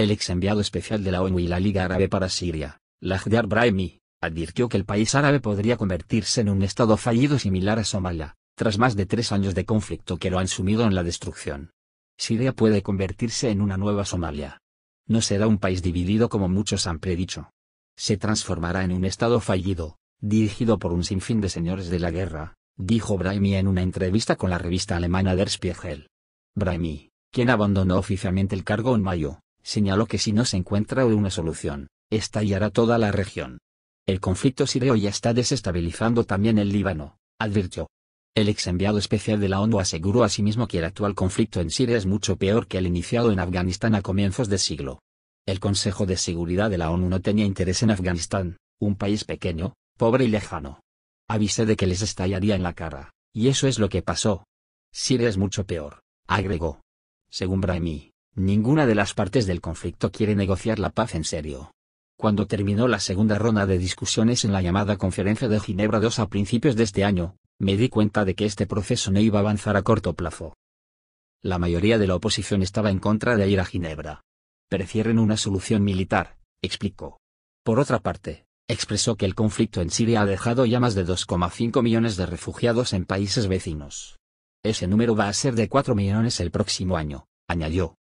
El ex enviado especial de la ONU y la Liga Árabe para Siria, Lajdar Brahimi, advirtió que el país árabe podría convertirse en un estado fallido similar a Somalia, tras más de tres años de conflicto que lo han sumido en la destrucción. Siria puede convertirse en una nueva Somalia. No será un país dividido como muchos han predicho. Se transformará en un estado fallido, dirigido por un sinfín de señores de la guerra, dijo Brahimi en una entrevista con la revista alemana Der Spiegel. Brahimi, quien abandonó oficialmente el cargo en mayo, señaló que si no se encuentra una solución, estallará toda la región. El conflicto sirio ya está desestabilizando también el Líbano, advirtió. El ex enviado especial de la ONU aseguró asimismo que el actual conflicto en Siria es mucho peor que el iniciado en Afganistán a comienzos de siglo. El Consejo de Seguridad de la ONU no tenía interés en Afganistán, un país pequeño, pobre y lejano. Avisé de que les estallaría en la cara, y eso es lo que pasó. Siria es mucho peor, agregó. Según Brahimi, Ninguna de las partes del conflicto quiere negociar la paz en serio. Cuando terminó la segunda ronda de discusiones en la llamada Conferencia de Ginebra 2 a principios de este año, me di cuenta de que este proceso no iba a avanzar a corto plazo. La mayoría de la oposición estaba en contra de ir a Ginebra. Prefieren una solución militar, explicó. Por otra parte, expresó que el conflicto en Siria ha dejado ya más de 2,5 millones de refugiados en países vecinos. Ese número va a ser de 4 millones el próximo año, añadió,